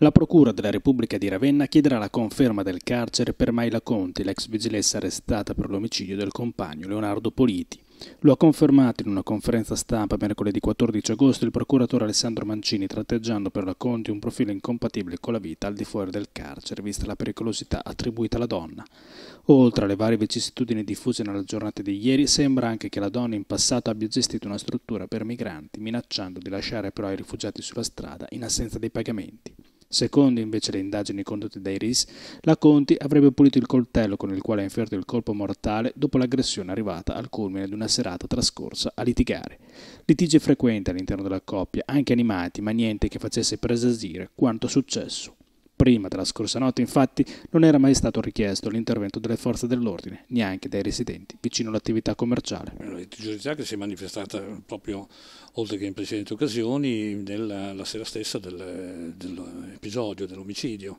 La Procura della Repubblica di Ravenna chiederà la conferma del carcere per Maila Conti, l'ex vigilessa arrestata per l'omicidio del compagno Leonardo Politi. Lo ha confermato in una conferenza stampa mercoledì 14 agosto il procuratore Alessandro Mancini, tratteggiando per la Conti un profilo incompatibile con la vita al di fuori del carcere, vista la pericolosità attribuita alla donna. Oltre alle varie vicissitudini diffuse nella giornata di ieri, sembra anche che la donna in passato abbia gestito una struttura per migranti, minacciando di lasciare però i rifugiati sulla strada in assenza dei pagamenti. Secondo invece le indagini condotte dai RIS, la Conti avrebbe pulito il coltello con il quale ha inferto il colpo mortale dopo l'aggressione arrivata al culmine di una serata trascorsa a litigare. Litigi frequenti all'interno della coppia, anche animati, ma niente che facesse presagire quanto successo Prima della scorsa notte, infatti, non era mai stato richiesto l'intervento delle forze dell'ordine, neanche dai residenti vicino all'attività commerciale. La litigiosità che si è manifestata proprio, oltre che in precedenti occasioni, nella, la sera stessa del, dell'episodio, dell'omicidio.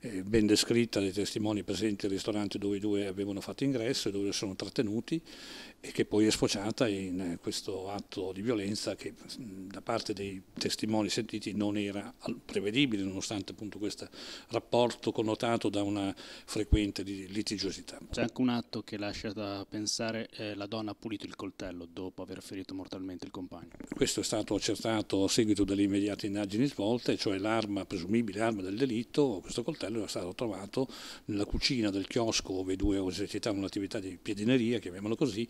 Eh, ben descritta dai testimoni presenti al ristorante dove i due avevano fatto ingresso e dove sono trattenuti e che poi è sfociata in eh, questo atto di violenza che da parte dei testimoni sentiti non era prevedibile nonostante appunto questo rapporto connotato da una frequente litigiosità. C'è anche un atto che lascia da pensare eh, la donna ha pulito il coltello dopo aver ferito mortalmente il compagno. Questo è stato accertato a seguito delle immediate indagini svolte, cioè l'arma, presumibile arma del delitto, questo coltello coltello era stato trovato nella cucina del chiosco dove i due esercitavano un'attività di piedineria, chiamiamolo così,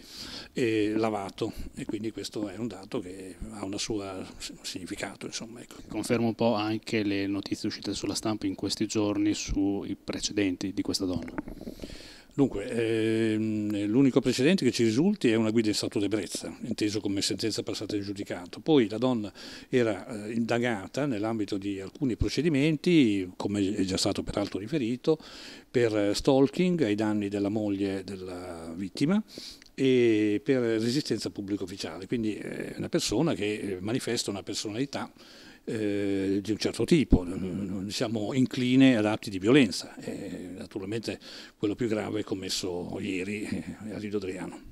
e lavato. E quindi questo è un dato che ha un suo significato. Insomma, ecco. Confermo un po' anche le notizie uscite sulla stampa in questi giorni sui precedenti di questa donna. Dunque, ehm, l'unico precedente che ci risulti è una guida in stato d'ebbrezza, inteso come sentenza passata in giudicato. Poi la donna era eh, indagata nell'ambito di alcuni procedimenti, come è già stato peraltro riferito, per stalking ai danni della moglie della vittima e per resistenza pubblico ufficiale. Quindi è eh, una persona che eh, manifesta una personalità eh, di un certo tipo, diciamo incline ad atti di violenza. Eh, naturalmente quello più grave commesso ieri eh, a Rido Adriano.